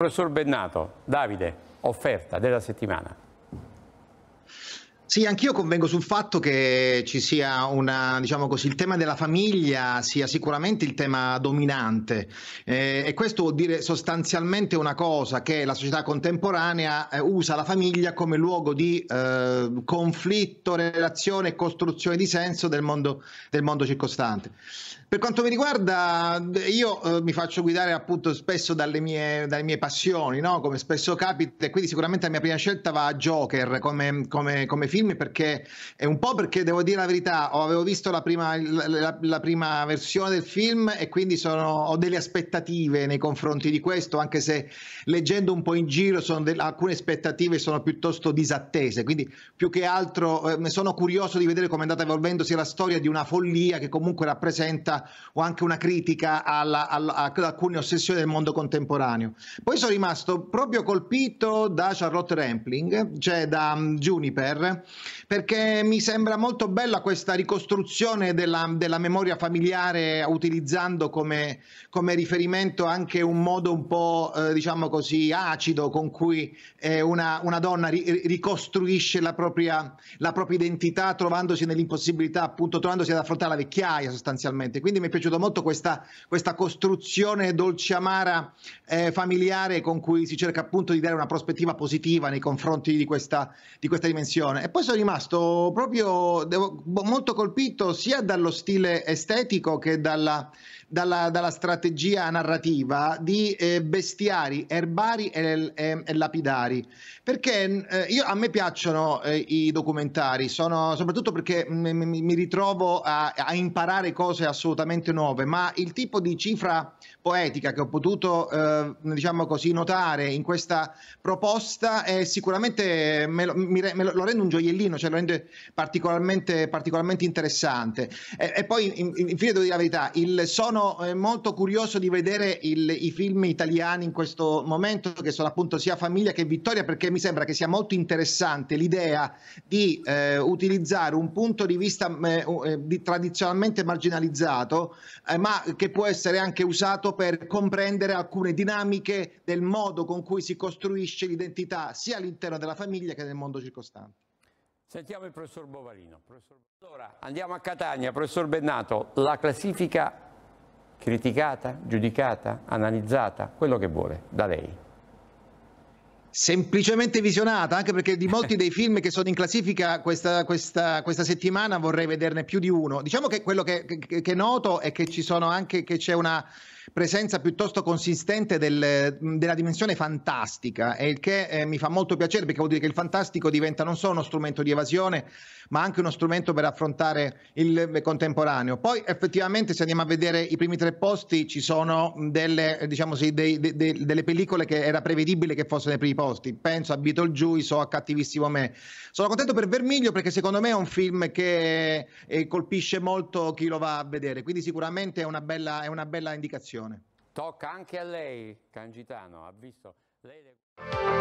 Professor Bennato, Davide, offerta della settimana. Sì, anch'io convengo sul fatto che ci sia una, diciamo così, il tema della famiglia sia sicuramente il tema dominante eh, e questo vuol dire sostanzialmente una cosa che la società contemporanea eh, usa la famiglia come luogo di eh, conflitto, relazione e costruzione di senso del mondo, del mondo circostante. Per quanto mi riguarda, io eh, mi faccio guidare appunto spesso dalle mie, dalle mie passioni, no? come spesso capita, e quindi sicuramente la mia prima scelta va a Joker come, come, come film film perché è un po' perché devo dire la verità, avevo visto la prima, la, la prima versione del film e quindi sono, ho delle aspettative nei confronti di questo, anche se leggendo un po' in giro de- alcune aspettative sono piuttosto disattese, quindi più che altro eh, sono curioso di vedere come è andata evolvendosi la storia di una follia che comunque rappresenta o anche una critica alla, alla, ad alcune ossessioni del mondo contemporaneo. Poi sono rimasto proprio colpito da Charlotte Rampling, cioè da um, Juniper, perché mi sembra molto bella questa ricostruzione della, della memoria familiare utilizzando come, come, riferimento anche un modo un po' eh, diciamo così acido con cui eh, una, una, donna ri, ricostruisce la propria, la propria identità trovandosi nell'impossibilità appunto trovandosi ad affrontare la vecchiaia sostanzialmente quindi mi è piaciuta molto questa, questa costruzione dolce amara eh, familiare con cui si cerca appunto di dare una prospettiva positiva nei confronti di questa, di questa dimensione e poi poi sono rimasto proprio devo, boh, molto colpito sia dallo stile estetico che dalla dalla, dalla strategia narrativa di eh, bestiari, erbari e, e, e lapidari. Perché eh, io, a me piacciono eh, i documentari, sono, soprattutto perché mi, mi ritrovo a, a, imparare cose assolutamente nuove, ma il tipo di cifra poetica che ho potuto, eh, diciamo così, notare in questa proposta è sicuramente me lo, mi, me lo, lo rende un gioiellino, cioè lo rende particolarmente, particolarmente interessante. E, e poi, in, infine, devo dire la verità, il sono sono eh, molto curioso di vedere il, i film italiani in questo momento, che sono appunto sia Famiglia che Vittoria, perché mi sembra che sia molto interessante l'idea di eh, utilizzare un punto di vista eh, eh, di, tradizionalmente marginalizzato, eh, ma che può essere anche usato per comprendere alcune dinamiche del modo con cui si costruisce l'identità sia all'interno della famiglia che nel mondo circostante. Sentiamo il professor Bovarino. Allora, andiamo a Catania. Professor Bennato, la classifica criticata, giudicata, analizzata, quello che vuole da lei. Semplicemente visionata, anche perché di molti dei film che sono in classifica questa, questa, questa settimana vorrei vederne più di uno. Diciamo che quello che, che, che noto è che, ci sono anche, che c'è una presenza piuttosto consistente del, mm, della dimensione fantastica e il che eh, mi fa molto piacere perché vuol dire che il fantastico diventa non solo uno strumento di evasione ma anche uno strumento per affrontare il contemporaneo. Poi effettivamente se andiamo a vedere i primi tre posti ci sono delle, diciamo sì, dei, dei, dei, delle pellicole che era prevedibile che fossero nei primi posti, penso a Beetlejuice o a Cattivissimo Me. Sono contento per Vermiglio perché secondo me è un film che eh, colpisce molto chi lo va a vedere, quindi sicuramente è una bella, è una bella indicazione trasmissione. Tocca anche a lei, Cangitano, ha visto. Lei...